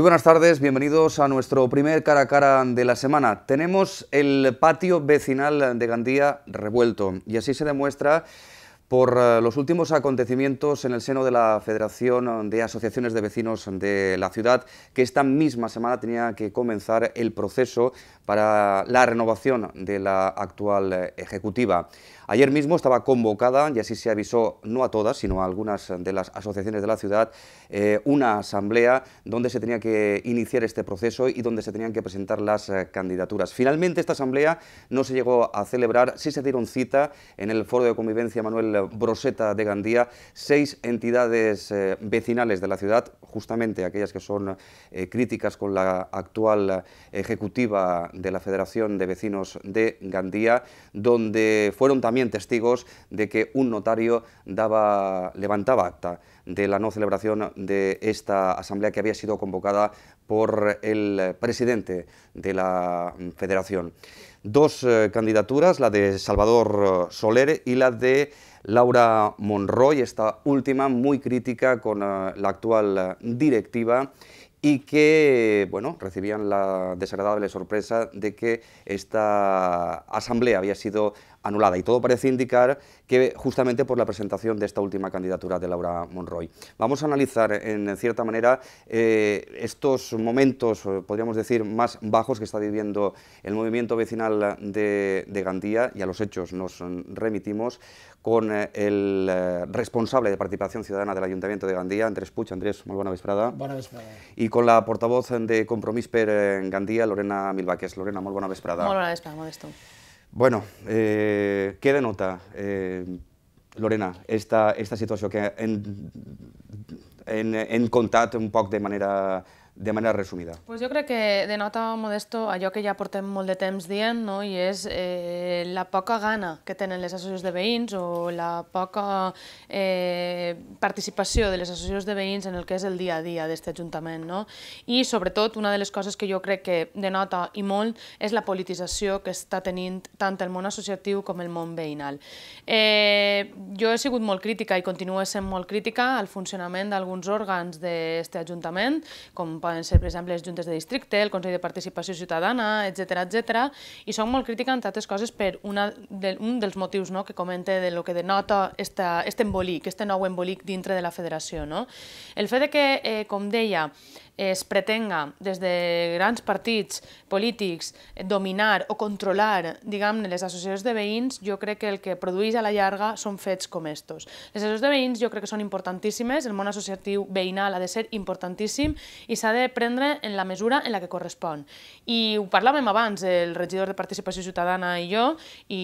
Muy buenas tardes, bienvenidos a nuestro primer cara a cara de la semana. Tenemos el patio vecinal de Gandía revuelto y así se demuestra por eh, los últimos acontecimientos en el seno de la Federación de Asociaciones de Vecinos de la ciudad, que esta misma semana tenía que comenzar el proceso para la renovación de la actual ejecutiva. Ayer mismo estaba convocada, y así se avisó no a todas, sino a algunas de las asociaciones de la ciudad, eh, una asamblea donde se tenía que iniciar este proceso y donde se tenían que presentar las eh, candidaturas. Finalmente esta asamblea no se llegó a celebrar, sí se dieron cita en el foro de convivencia Manuel Broseta de Gandía, seis entidades eh, vecinales de la ciudad, justamente aquellas que son críticas con la actual ejecutiva de la Federación de Vecinos de Gandía, donde fueron también testigos de que un notario daba, levantaba acta de la no celebración de esta asamblea que había sido convocada por el presidente de la federación. Dos eh, candidaturas, la de Salvador Soler y la de Laura Monroy, esta última muy crítica con eh, la actual directiva y que bueno, recibían la desagradable sorpresa de que esta asamblea había sido anulada. Y todo parece indicar que justamente por la presentación de esta última candidatura de Laura Monroy. Vamos a analizar en cierta manera eh, estos momentos, podríamos decir, más bajos que está viviendo el movimiento vecinal de, Gandía y a los hechos nos remitimos con eh, el eh, responsable de participación ciudadana del Ayuntamiento de Gandía, Andrés Puig. Andrés, muy buena vesprada. Y con la portavoz de Compromís per Gandía, Lorena Milbaques. Lorena, muy buena vesprada. Modesto. Bueno, eh, què denota, eh, Lorena, esta, esta situació que hem, hem, hem contat un poc de manera de manera resumida? Pues jo crec que denota Modesto allò que ja portem molt de temps dient, no? i és eh, la poca gana que tenen les associacions de veïns o la poca eh, participació de les associacions de veïns en el que és el dia a dia d'aquest Ajuntament. No? I sobretot una de les coses que jo crec que denota i molt és la politització que està tenint tant el món associatiu com el món veïnal. Eh, jo he sigut molt crítica i continuo sent molt crítica al funcionament d'alguns òrgans d'aquest Ajuntament, com poden ser, per exemple, les juntes de districte, el Consell de Participació Ciutadana, etc etc. i soc molt crítica, entre altres coses, per una de, un dels motius no, que comenta de lo que denota esta, este embolic, este nou embolic dintre de la federació. No? El fet de que, eh, com deia, es pretenga des de grans partits polítics dominar o controlar diguem les associacions de veïns, jo crec que el que produeix a la llarga són fets com estos. Les associacions de veïns jo crec que són importantíssimes, el món associatiu veïnal ha de ser importantíssim i s'ha s'ha de prendre en la mesura en la que correspon. I ho parlàvem abans, el regidor de Participació Ciutadana i jo, i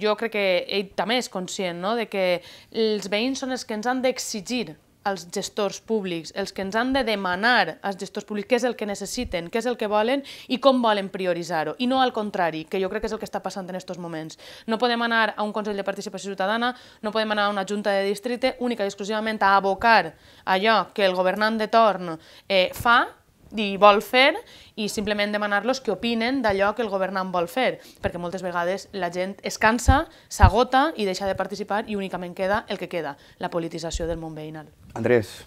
jo crec que ell també és conscient no? de que els veïns són els que ens han d'exigir als gestors públics, els que ens han de demanar als gestors públics què és el que necessiten, què és el que volen i com volen prioritzar-ho, i no al contrari, que jo crec que és el que està passant en aquests moments. No podem anar a un Consell de Participació Ciutadana, no podem anar a una Junta de Districte única i exclusivament a abocar allò que el governant de torn eh, fa i vol fer i simplement demanar-los que opinen d'allò que el governant vol fer, perquè moltes vegades la gent es cansa, s'agota i deixa de participar i únicament queda el que queda, la politització del món veïnal. Andrés.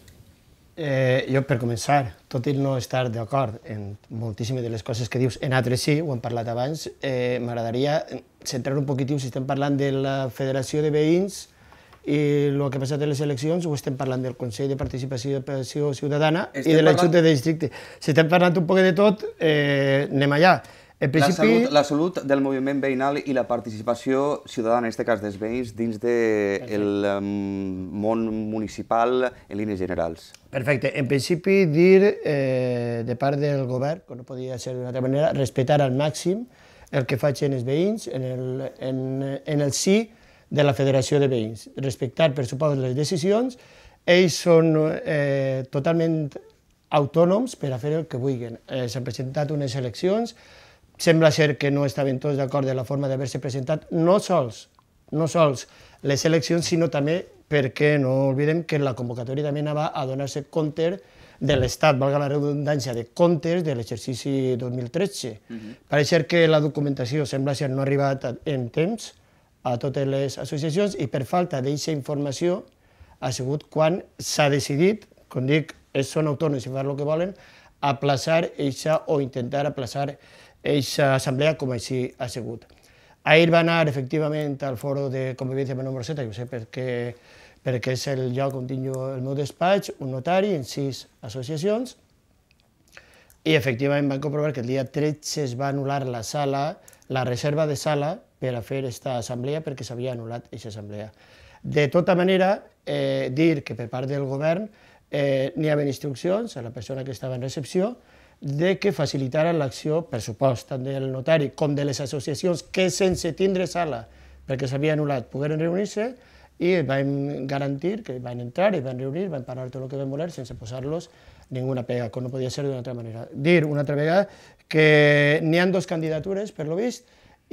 Eh, jo, per començar, tot i no estar d'acord en moltíssimes de les coses que dius, en altres sí, ho hem parlat abans, eh, m'agradaria centrar un poquitiu, si estem parlant de la Federació de Veïns, i el que ha passat a les eleccions ho estem parlant del Consell de Participació, Participació Ciutadana estem i de la parlant... de districte. Si estem parlant un poc de tot, eh, anem allà. En principi... la, salut, la salut del moviment veïnal i la participació ciutadana, en aquest cas dels veïns, dins del de el, món municipal en línies generals. Perfecte. En principi, dir eh, de part del govern, que no podia ser d'una altra manera, respectar al màxim el que facin els veïns en el, en, en el sí de la Federació de Veïns. Respectar, per suposat, les decisions. Ells són eh, totalment autònoms per a fer el que vulguin. Eh, S'han presentat unes eleccions, sembla ser que no estaven tots d'acord de la forma d'haver-se presentat, no sols, no sols les eleccions, sinó també perquè no oblidem que la convocatòria també anava a donar-se compte de l'Estat, valga la redundància, de comptes de l'exercici 2013. Uh -huh. Pareix ser que la documentació sembla ser no ha arribat en temps, a totes les associacions i per falta d'aquesta informació ha sigut quan s'ha decidit, com dic, són autònoms i fan el que volen, aplaçar eixa o intentar aplaçar eixa assemblea com així ha sigut. Ahir va anar efectivament al foro de convivència amb el número 7, jo sé perquè, perquè és el lloc on tinc jo el meu despatx, un notari en sis associacions, i efectivament van comprovar que el dia 13 es va anul·lar la sala la reserva de sala per a fer aquesta assemblea perquè s'havia anul·lat aquesta assemblea. De tota manera, eh, dir que per part del govern eh, n'hi havia instruccions a la persona que estava en recepció de que facilitara l'acció, per supost, tant del notari com de les associacions que sense tindre sala perquè s'havia anul·lat pogueren reunir-se, i van garantir que van entrar i van a reunir, van parar tot lo que vam voler sense posar-los ninguna pega, com no podia ser d'una altra manera. Dir una altra vegada que n'hi han dos candidatures, per lo vist,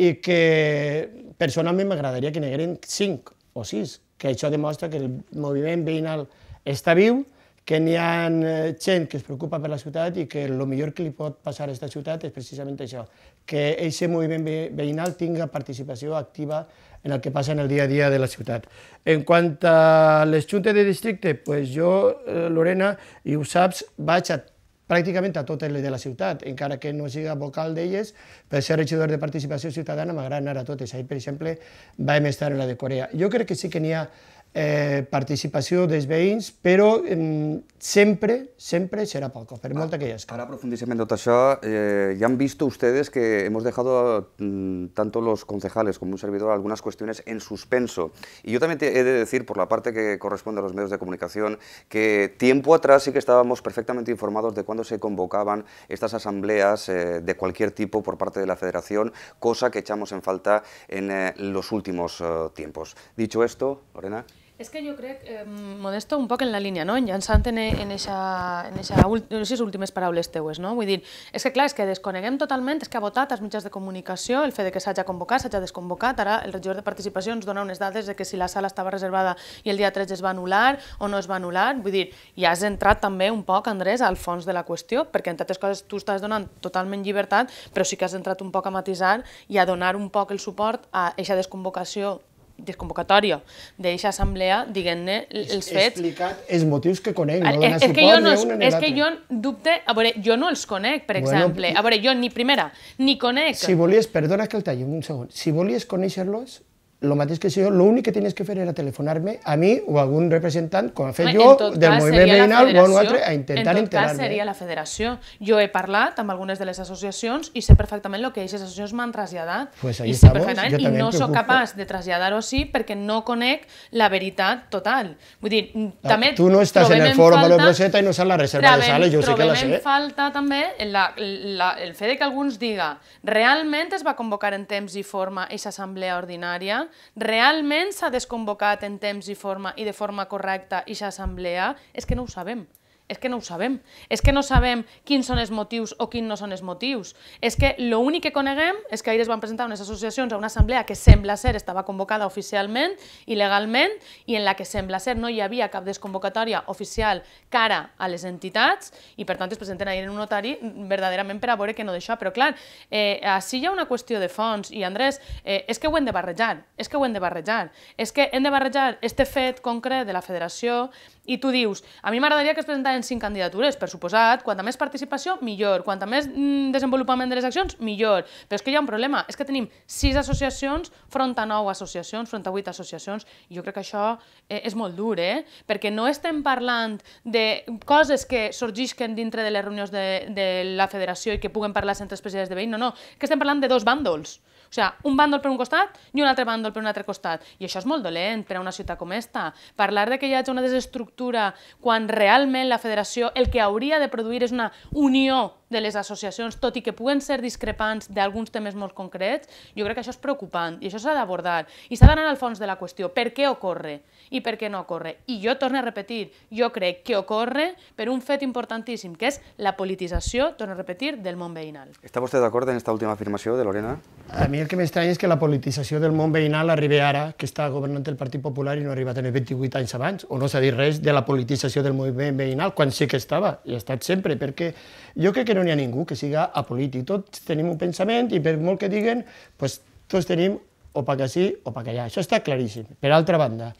i que personalment m'agradaria que n'hi haguessin cinc o sis, que això demostra que el moviment veïnal està viu, que n'hi ha eh, gent que es preocupa per la ciutat i que el millor que li pot passar a aquesta ciutat és precisament això, que aquest moviment veïnal tinga participació activa en el que passa en el dia a dia de la ciutat. En quant a les juntes de districte, pues jo, eh, Lorena, i ho saps, vaig a pràcticament a totes les de la ciutat, encara que no siga vocal d'elles, per ser regidor de participació ciutadana m'agrada anar a totes. Ahir, per exemple, vam estar en la de Corea. Jo crec que sí que n'hi ha Eh, participación de dels pero em, siempre siempre será poco, per ah, que hi en ya eh, han visto ustedes que hemos dejado mm, tanto los concejales como un servidor algunas cuestiones en suspenso. Y yo también he de decir, por la parte que corresponde a los medios de comunicación, que tiempo atrás sí que estábamos perfectamente informados de cuándo se convocaban estas asambleas eh, de cualquier tipo por parte de la Federación, cosa que echamos en falta en los últimos tiempos. Dicho esto, Lorena... És que jo crec, eh, Modesto, un poc en la línia, no? en llançant en, en, en últimes paraules teues. No? Vull dir, és que clar, és que desconeguem totalment, és que ha votat als mitjans de comunicació, el fet de que s'hagi convocat, s'hagi desconvocat, ara el regidor de participació ens dona unes dades de que si la sala estava reservada i el dia 13 es va anul·lar o no es va anul·lar, vull dir, ja has entrat també un poc, Andrés, al fons de la qüestió, perquè entre altres coses tu estàs donant totalment llibertat, però sí que has entrat un poc a matisar i a donar un poc el suport a aquesta desconvocació desconvocatòria d'aquesta assemblea, diguem-ne, els fets... Explicat els motius que conec, no donar suport que jo no, ni És que jo dubte... A veure, jo no els conec, per bueno, exemple. A veure, jo ni primera, ni conec... Si volies, perdona que el talli un segon, si volies conèixer-los, el mateix que si jo, l'únic que tenies que fer era telefonar-me a mi o a algun representant, com ha fet jo, del moviment veïnal o a un altre, a intentar enterar-me. En tot cas seria la federació. Jo he parlat amb algunes de les associacions i sé perfectament el que aquestes associacions m'han traslladat. Pues I sé perfectament, i no sóc capaç de traslladar-ho així perquè no conec la veritat total. Vull dir, mm, també ah, tu no estàs en el fòrum falta, de l'Obroseta i no saps la reserva trobem, de sales, jo sé que la sé. Trobem eh. falta també la, la, el fet de que alguns diga realment es va convocar en temps i forma aquesta assemblea ordinària realment s'ha desconvocat en temps i forma i de forma correcta i assemblea? És que no ho sabem. És que no ho sabem. És que no sabem quins són els motius o quins no són els motius. És que l'únic que coneguem és que ahir es van presentar unes associacions a una assemblea que sembla ser estava convocada oficialment i legalment i en la que sembla ser no hi havia cap desconvocatòria oficial cara a les entitats i per tant es presenten ahir en un notari verdaderament per a veure que no d'això. Però clar, eh, així hi ha una qüestió de fons i Andrés, eh, és que ho hem de barrejar, és que ho hem de barrejar. És que hem de barrejar este fet concret de la federació i tu dius, a mi m'agradaria que es presentaren cinc candidatures, per suposat, quanta més participació, millor, quanta més mm, desenvolupament de les accions, millor. Però és que hi ha un problema, és que tenim sis associacions front a nou associacions, front a vuit associacions, i jo crec que això eh, és molt dur, eh? perquè no estem parlant de coses que sorgisquen dintre de les reunions de, de la federació i que puguen parlar sense presidents de veïns, no, no, que estem parlant de dos bàndols. O sigui, un bàndol per un costat i un altre bàndol per un altre costat. I això és molt dolent per a una ciutat com esta. Parlar de que hi hagi una desestructura quan realment la federació el que hauria de produir és una unió de les associacions, tot i que puguen ser discrepants d'alguns temes molt concrets, jo crec que això és preocupant i això s'ha d'abordar. I s'ha d'anar al fons de la qüestió, per què ocorre i per què no ocorre. I jo torno a repetir, jo crec que ocorre per un fet importantíssim, que és la politització, torno a repetir, del món veïnal. Està vostè d'acord en aquesta última afirmació de Lorena? A mi el que m'estranya és que la politització del món veïnal arribi ara, que està governant el Partit Popular i no ha arribat en els 28 anys abans, o no s'ha dit res de la politització del moviment veïnal, quan sí que estava, i ha estat sempre, perquè jo crec que no n'hi ha ningú que siga apolític. Tots tenim un pensament i per molt que diguen, doncs, tots tenim o pa que sí o pa que allà. Això està claríssim. Per altra banda,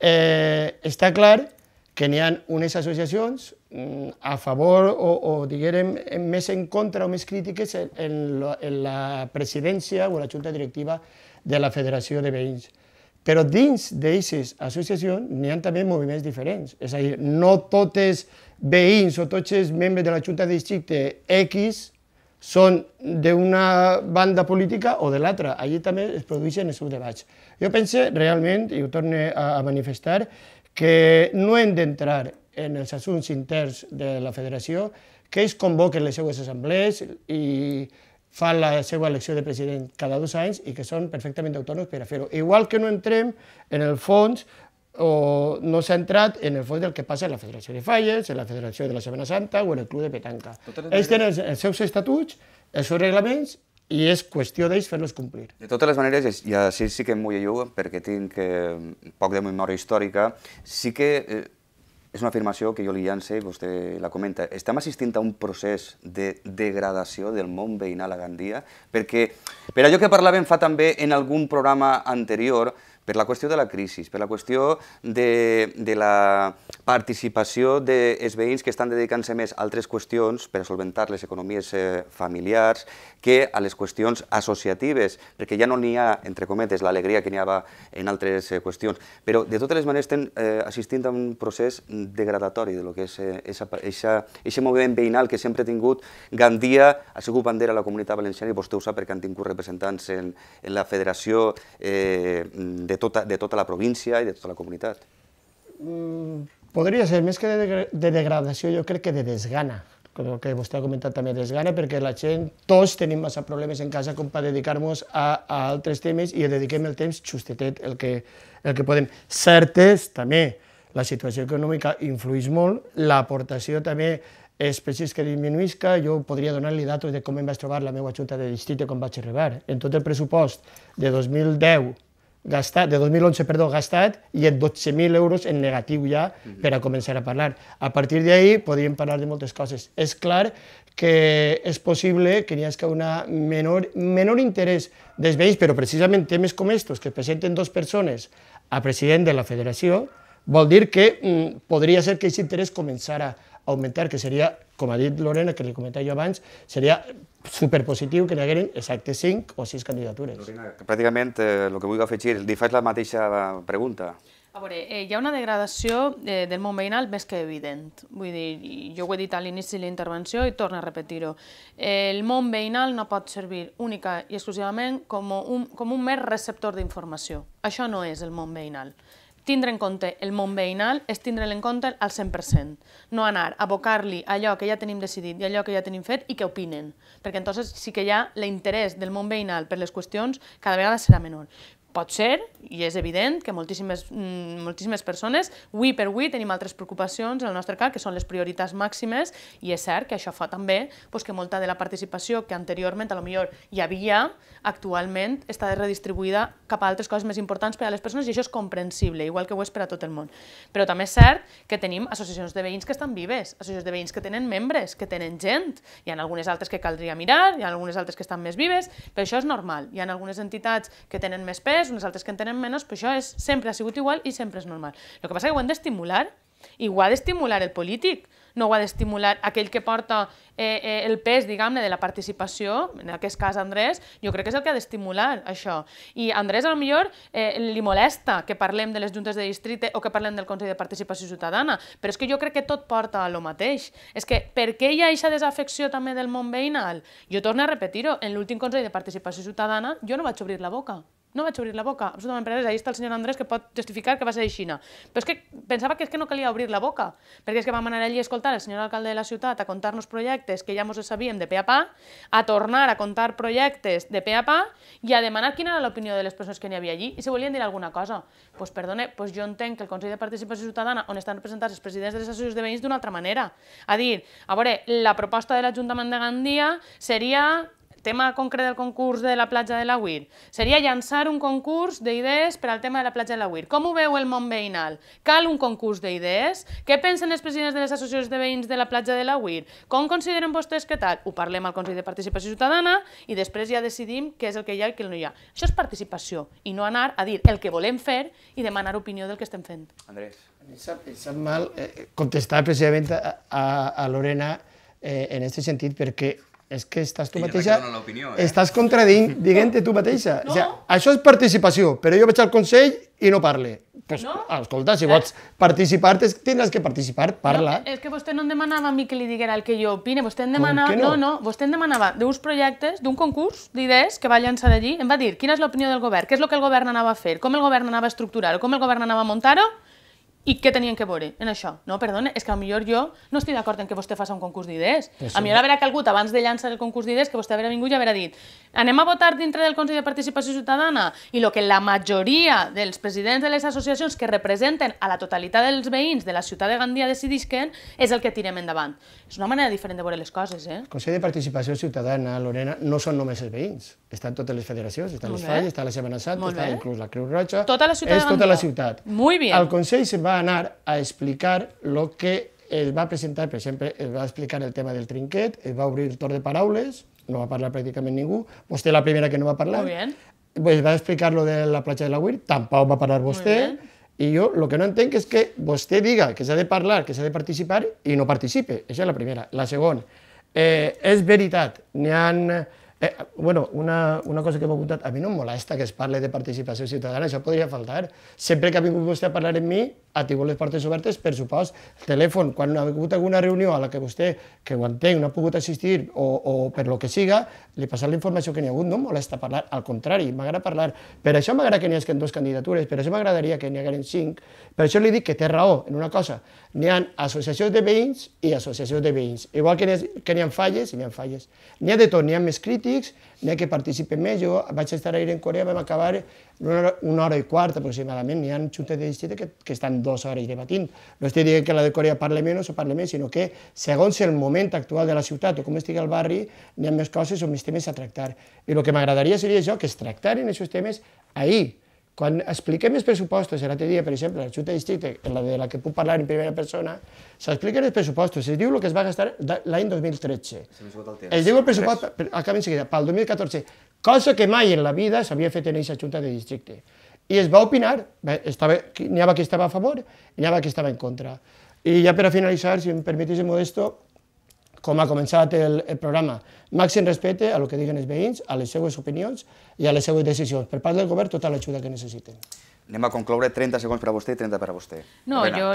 eh, està clar que n'hi ha unes associacions mm, a favor o, o diguem, més en contra o més crítiques en, en, la, en la presidència o la junta directiva de la Federació de Veïns. Però dins d'aquestes associacions n'hi ha també moviments diferents. És a dir, no totes veïns o tots els membres de la Junta de Districte X són d'una banda política o de l'altra. Allí també es produeixen els seus debats. Jo penso realment, i ho torno a manifestar, que no hem d'entrar en els assumptes interns de la federació, que ells convoquen les seues assemblees i fan la seva elecció de president cada dos anys i que són perfectament autònoms per a fer-ho. Igual que no entrem en el fons o no s'ha entrat en el fons del que passa en la Federació de Falles, en la Federació de la Setmana Santa o en el Club de Petanca. Ells tenen els seus estatuts, els seus reglaments i és qüestió d'ells fer-los complir. De totes les maneres, i així sí que em mullo perquè tinc eh, poc de memòria històrica, sí que eh, és una afirmació que jo li llance i vostè la comenta. Estem assistint a un procés de degradació del món veïnal a Gandia, perquè per allò que parlàvem fa també en algun programa anterior, per la qüestió de la crisi, per la qüestió de, de la participació dels veïns que estan dedicant-se més a altres qüestions per solventar les economies eh, familiars que a les qüestions associatives, perquè ja no n'hi ha, entre cometes, l'alegria que n'hi havia en altres eh, qüestions. Però, de totes les maneres, estem eh, assistint a un procés degradatori de lo que és aquest eh, moviment veïnal que sempre ha tingut Gandia, ha sigut bandera a la comunitat valenciana i vostè ho sap perquè han tingut representants en, en la Federació eh, de tota, de tota la província i de tota la comunitat? Mm, podria ser, més que de, de, degradació, jo crec que de desgana com el que vostè ha comentat també desgana, perquè la gent, tots tenim massa problemes en casa com per dedicar-nos a, a altres temes i dediquem el temps justetet el que, el que podem. Cert és, també, la situació econòmica influeix molt, l'aportació també és precís que disminuïsca, jo podria donar-li dades de com em vaig trobar la meva junta de districte quan vaig arribar. En tot el pressupost de 2010 gastat, de 2011, perdó, gastat, i 12.000 euros en negatiu ja mhm. per a començar a parlar. A partir d'ahir podríem parlar de moltes coses. És clar que és possible que n'hi hagi una menor, menor interès dels veïns, però precisament temes com estos, que presenten dues persones a president de la federació, vol dir que mm, podria ser que aquest interès començara a augmentar, que seria com ha dit Lorena, que li comentava jo abans, seria superpositiu que n'hi exacte 5 o 6 candidatures. Lorena, pràcticament eh, el eh, que vull afegir, li faig la mateixa pregunta. A veure, eh, hi ha una degradació eh, del món veïnal més que evident. Vull dir, jo ho he dit a l'inici de la intervenció i torno a repetir-ho. Eh, el món veïnal no pot servir única i exclusivament com un, com un mer receptor d'informació. Això no és el món veïnal tindre en compte el món veïnal és tindre'l en compte al 100%, no anar a abocar-li allò que ja tenim decidit i allò que ja tenim fet i que opinen, perquè entonces sí que ja l'interès del món veïnal per les qüestions cada vegada serà menor pot ser, i és evident, que moltíssimes, mm, moltíssimes persones, avui per avui, tenim altres preocupacions, en el nostre cas, que són les prioritats màximes, i és cert que això fa també doncs, que molta de la participació que anteriorment, a lo millor hi havia, actualment està redistribuïda cap a altres coses més importants per a les persones, i això és comprensible, igual que ho és per a tot el món. Però també és cert que tenim associacions de veïns que estan vives, associacions de veïns que tenen membres, que tenen gent, hi ha algunes altres que caldria mirar, hi ha algunes altres que estan més vives, però això és normal. Hi ha algunes entitats que tenen més pes, més, unes altres que en tenen menys, però això és, sempre ha sigut igual i sempre és normal. El que passa que ho hem d'estimular, i ho ha d'estimular el polític, no ho ha d'estimular aquell que porta eh, eh, el pes, diguem-ne, de la participació, en aquest cas Andrés, jo crec que és el que ha d'estimular això. I a Andrés, a lo millor, eh, li molesta que parlem de les juntes de districte o que parlem del Consell de Participació Ciutadana, però és que jo crec que tot porta a lo mateix. És que per què hi ha aquesta desafecció també del món veïnal? Jo torno a repetir-ho, en l'últim Consell de Participació Ciutadana jo no vaig obrir la boca. No vaig obrir la boca, absolutament per res. Ahir està el senyor Andrés que pot justificar que va ser de Xina. Però és que pensava que és que no calia obrir la boca, perquè és que vam anar allí a escoltar el senyor alcalde de la ciutat a contar-nos projectes que ja mos sabíem de pe a pa, a tornar a contar projectes de pe a pa i a demanar quina era l'opinió de les persones que n'hi havia allí i si volien dir alguna cosa. Doncs pues, perdone, pues jo entenc que el Consell de Participació Ciutadana, on estan representats els presidents de les associacions de veïns d'una altra manera. A dir, a veure, la proposta de l'Ajuntament de Gandia seria tema concret del concurs de la platja de la Uir, seria llançar un concurs d'idees per al tema de la platja de la Uir. Com ho veu el món veïnal? Cal un concurs d'idees? Què pensen els presidents de les associacions de veïns de la platja de la Uir? Com consideren vostès que tal? Ho parlem al Consell de Participació Ciutadana i després ja decidim què és el que hi ha i què no hi ha. Això és participació i no anar a dir el que volem fer i demanar opinió del que estem fent. Andrés. Em sap, em sap mal eh, contestar precisament a, a, a Lorena eh, en aquest sentit perquè és que estàs tu mateixa... Opinió, eh? Estàs contradint, diguent-te tu mateixa. No. O sigui, això és participació, però jo vaig al Consell i no parle. Pues, no? Escolta, si vols eh? participar, tindràs que participar, parla. No, és que vostè no em demanava a mi que li diguera el que jo opine, vostè em demanava... No? no? no, vostè em demanava d'uns projectes, d'un concurs d'idees que va llançar d'allí. em va dir quina és l'opinió del govern, què és el que el govern anava a fer, com el govern anava a estructurar, com el govern anava a muntar-ho, i què tenien que veure en això? No, perdona, és que millor jo no estic d'acord en que vostè faci un concurs d'idees. A millor haurà calgut abans de llançar el concurs d'idees que vostè haurà vingut i haurà dit anem a votar dintre del Consell de Participació Ciutadana i el que la majoria dels presidents de les associacions que representen a la totalitat dels veïns de la ciutat de Gandia decidisquen és el que tirem endavant. És una manera diferent de veure les coses, eh? El Consell de Participació Ciutadana, Lorena, no són només els veïns. Estan totes les federacions, estan Molt les falles, està la Semana Santa, està inclús la Creu Roja... Tota la ciutat És tota la ciutat. Molt bé. El Consell se va anar a explicar el que es va presentar, per exemple, es va explicar el tema del trinquet, es va obrir el torn de paraules, no va parlar pràcticament ningú, vostè la primera que no va parlar, Muy bien. pues va explicar lo de la platja de la Huir, tampoc va parlar vostè, i jo el que no entenc és que vostè diga que s'ha de parlar, que s'ha de participar, i no participe. Això és la primera. La segona, eh, és veritat, n'hi ha... Eh, bueno, una, una cosa que m'ha apuntat, a mi no em molesta que es parli de participació ciutadana, això podria faltar. Sempre que ha vingut vostè a parlar amb mi, ha tingut les portes obertes, per supost, el telèfon, quan ha hagut alguna reunió a la que vostè, que ho entenc, no ha pogut assistir o, o per lo que siga, li passar la informació que n'hi ha hagut, no em molesta parlar, al contrari, m'agrada parlar. Per això m'agrada que n'hi hagués dues candidatures, per això m'agradaria que n'hi hagués cinc, per això li dic que té raó en una cosa, n'hi ha associacions de veïns i associacions de veïns, igual que n'hi ha, que ha falles, n'hi ha falles. N'hi ha de tot, n'hi ha més crítics, n'hi ha que participen més. Jo vaig estar ahir en Corea, vam acabar una hora, una hora i quart aproximadament. N'hi ha xutes de districte que, que estan dues hores debatint. No estic dient que la de Corea parli menys o parli més, sinó que segons el moment actual de la ciutat o com estigui el barri, n'hi ha més coses o més temes a tractar. I el que m'agradaria seria això, que es tractaren aquests temes ahir, quan expliquem els pressupostos, l'altre dia, per exemple, la Junta de Districte, la de la que puc parlar en primera persona, s'expliquen els pressupostos, es diu el que es va gastar l'any 2013. Es diu el pressupost, acabem seguida, pel 2014, cosa que mai en la vida s'havia fet en aquesta Junta de Districte. I es va opinar, n'hi havia qui estava a favor, n'hi havia qui estava en contra. I ja per a finalitzar, si em el Modesto, com ha començat el, el programa, màxim respecte a el que diguen els veïns, a les seues opinions i a les seues decisions. Per part del govern, tota l'ajuda que necessiten anem a concloure 30 segons per a vostè i 30 per a vostè. No, jo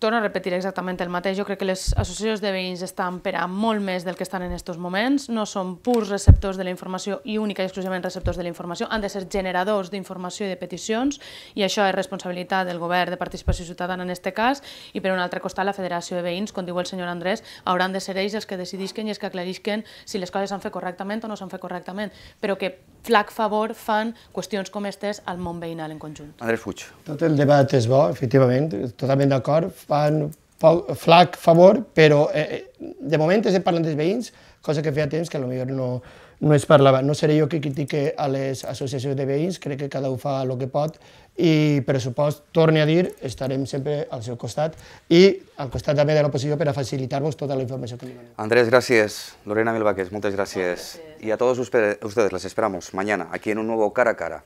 torno a repetir exactament el mateix. Jo crec que les associacions de veïns estan per a molt més del que estan en aquests moments. No són purs receptors de la informació i únicament i exclusivament receptors de la informació. Han de ser generadors d'informació i de peticions i això és responsabilitat del govern de participació ciutadana en aquest cas i per un altre costat la Federació de Veïns, com diu el senyor Andrés, hauran de ser ells els que decidisquen i els que aclarisquen si les coses s'han fet correctament o no s'han fet correctament, però que flac favor fan qüestions com aquestes al món veïnal en conjunt. Andrés Puig. Tot el debat és bo, efectivament, totalment d'acord, fan flac favor, però eh, eh, de moment estem parlant dels veïns, cosa que feia temps que potser no, no es parlava. No seré jo qui critique a les associacions de veïns, crec que cada un fa el que pot i, per supost, torni a dir, estarem sempre al seu costat i al costat també de l'oposició per a facilitar-vos tota la informació que li donem. Andrés, gràcies. Lorena Milvaqués, moltes gràcies. I gràcies. a tots ustedes, ustedes les esperamos mañana aquí en un nuevo Cara a Cara.